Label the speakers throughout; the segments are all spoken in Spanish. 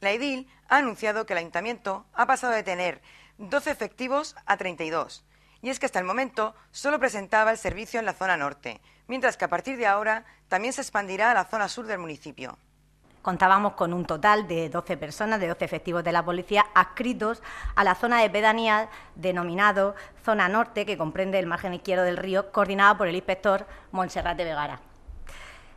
Speaker 1: La edil ha anunciado que el ayuntamiento ha pasado de tener 12 efectivos a 32. Y es que hasta el momento solo presentaba el servicio en la zona norte, mientras que a partir de ahora también se expandirá a la zona sur del municipio
Speaker 2: contábamos con un total de 12 personas, de 12 efectivos de la policía adscritos a la zona de pedanía denominado Zona Norte, que comprende el margen izquierdo del río, coordinada por el inspector Montserrat de Vegara.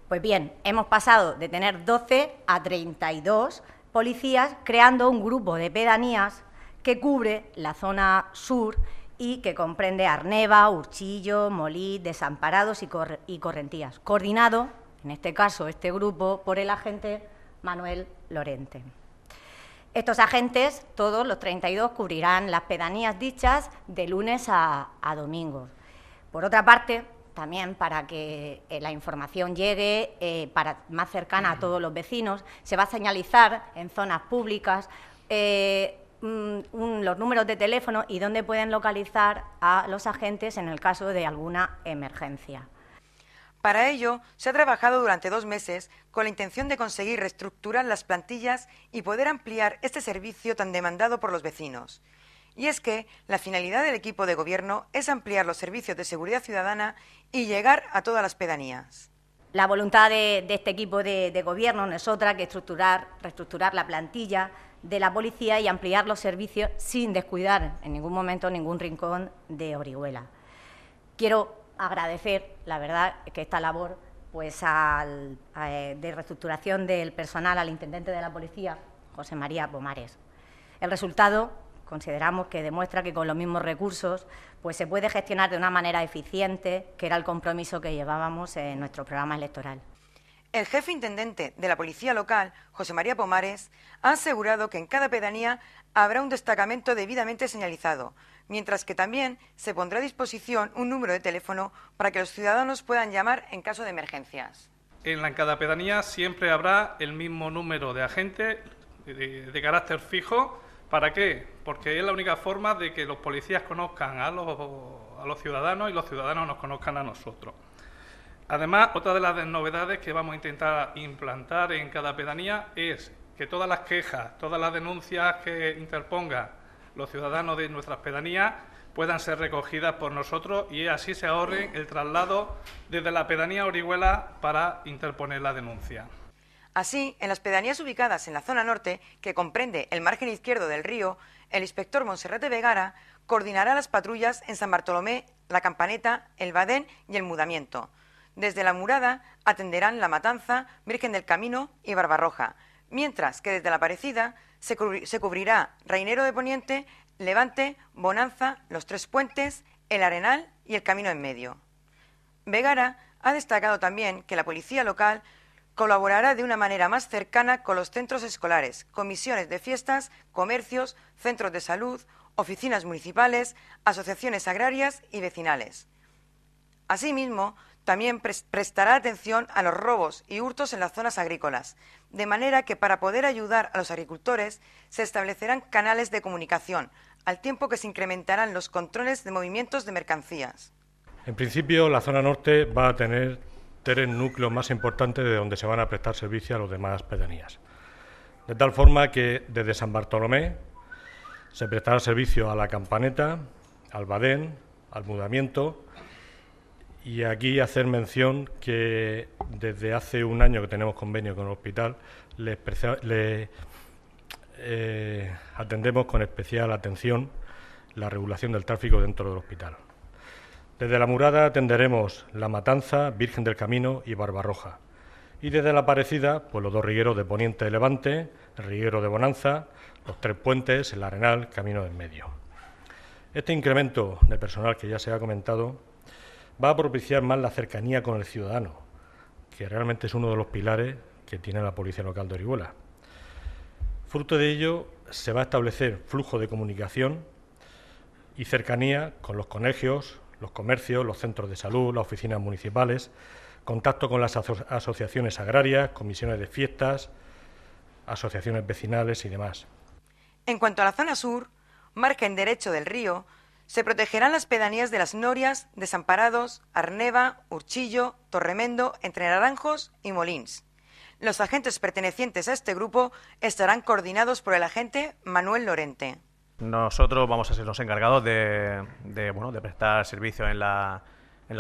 Speaker 2: Pues bien, hemos pasado de tener 12 a 32 policías creando un grupo de pedanías que cubre la zona sur y que comprende Arneva, Urchillo, Molí, Desamparados y, Correntías, coordinado, en este caso, este grupo, por el agente Manuel Lorente. Estos agentes, todos los 32, cubrirán las pedanías dichas de lunes a, a domingo. Por otra parte, también para que eh, la información llegue eh, más cercana a todos los vecinos. Se va a señalizar en zonas públicas eh, mm, los números de teléfono y dónde pueden localizar a los agentes en el caso de alguna emergencia.
Speaker 1: Para ello, se ha trabajado durante dos meses con la intención de conseguir reestructurar las plantillas y poder ampliar este servicio tan demandado por los vecinos. Y es que la finalidad del equipo de gobierno es ampliar los servicios de seguridad ciudadana y llegar a todas las pedanías. La voluntad de, este equipo de, gobierno no es otra que estructurar,
Speaker 2: reestructurar la plantilla de la policía y ampliar los servicios sin descuidar en ningún momento ningún rincón de Orihuela. Quiero agradecer, la verdad, que esta labor pues, eh, de reestructuración del personal al intendente de la policía, José María Pomares. El resultado consideramos que demuestra que con los mismos recursos pues se puede gestionar de una manera eficiente, que era el compromiso que llevábamos
Speaker 1: en nuestro programa electoral. El jefe intendente de la Policía Local, José María Pomares, ha asegurado que en cada pedanía habrá un destacamento debidamente señalizado, mientras que también se pondrá a disposición un número de teléfono para que los ciudadanos puedan llamar en caso de emergencias.
Speaker 3: En la cada pedanía siempre habrá el mismo número de agentes de carácter fijo ¿Para qué? Porque es la única forma de que los policías conozcan a los, ciudadanos y los ciudadanos nos conozcan a nosotros. Además, otra de las novedades que vamos a intentar implantar en cada pedanía es que todas las quejas, todas las denuncias que interpongan los ciudadanos de nuestras pedanías puedan ser recogidas por nosotros y así se ahorren el traslado desde la pedanía Orihuela para interponer la denuncia.
Speaker 1: Así, en las pedanías ubicadas en la zona norte, que comprende el margen izquierdo del río, el inspector Monserrate Vegara coordinará las patrullas en San Bartolomé, La Campaneta, El Badén y El Mudamiento. Desde la Murada atenderán La Matanza, Virgen del Camino y Barbarroja, mientras que desde la Parecida se, cubrirá Reinero de Poniente, Levante, Bonanza, Los Tres Puentes, El Arenal y El Camino en Medio. Vegara ha destacado también que la policía local colaborará de una manera más cercana con los centros escolares, comisiones de fiestas, comercios, centros de salud, oficinas municipales, asociaciones agrarias y vecinales. Asimismo, también prestará atención a los robos y hurtos en las zonas agrícolas, de manera que para poder ayudar a los agricultores se establecerán canales de comunicación, al tiempo que se incrementarán los controles de movimientos de mercancías.
Speaker 4: En principio, la zona norte va a tener tres el núcleo más importante de donde se van a prestar servicio a los demás pedanías. De tal forma que desde San Bartolomé se prestará servicio a la Campaneta, al Badén, al Mudamiento y aquí hacer mención que desde hace un año que tenemos convenio con el hospital le eh, atendemos con especial atención la regulación del tráfico dentro del hospital. Desde la murada atenderemos La Matanza, Virgen del Camino y Barbarroja. Y desde la parecida, pues los dos rigueros de Poniente de Levante, el riguero de Bonanza, los tres puentes, el Arenal, Camino en Medio. Este incremento de personal que ya se ha comentado va a propiciar más la cercanía con el ciudadano, que realmente es uno de los pilares que tiene la Policía Local de Orihuela. Fruto de ello, se va a establecer flujo de comunicación y cercanía con los colegios, los comercios, los centros de salud, las oficinas municipales, contacto con las asociaciones agrarias, comisiones de fiestas, asociaciones vecinales y demás.
Speaker 1: En cuanto a la zona sur, margen derecho del río, se protegerán las pedanías de las Norias, Desamparados, Arneva, Urchillo, Torremendo, Entre Naranjos y Molins. Los agentes pertenecientes a este grupo estarán coordinados por el agente Manuel Lorente.
Speaker 3: Nosotros vamos a ser los encargados de, prestar servicio en la,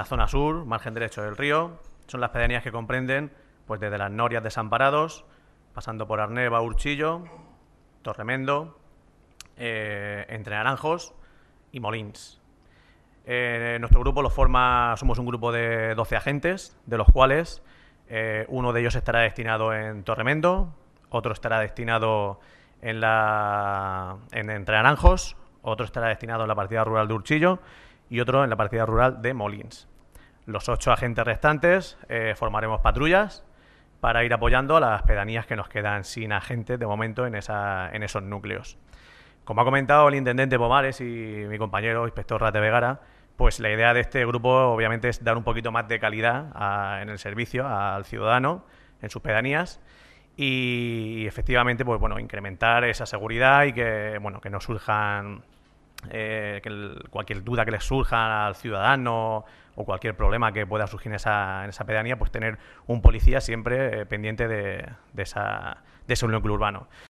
Speaker 3: zona sur, margen derecho del río. Son las pedanías que comprenden pues desde las Norias Desamparados, pasando por Arneva, Urchillo, Torremendo, eh, Entre Naranjos y Molins. Eh, nuestro grupo lo forma, somos un grupo de 12 agentes, de los cuales eh, uno de ellos estará destinado en Torremendo, otro estará destinado en entre Naranjos, otro estará destinado a la partida rural de Urchillo y otro en la partida rural de Molins. Los ocho agentes restantes eh, formaremos patrullas para ir apoyando a las pedanías que nos quedan sin agentes de momento en, esos núcleos. Como ha comentado el intendente Pomares y mi compañero inspector Rate pues la idea de este grupo obviamente es dar un poquito más de calidad en el servicio al ciudadano en sus pedanías y efectivamente, pues bueno, incrementar esa seguridad y que, bueno, que no surjan eh, cualquier duda que les surja al ciudadano o cualquier problema que pueda surgir en esa, en esa pedanía, pues tener un policía siempre eh, pendiente de, esa, de ese núcleo urbano.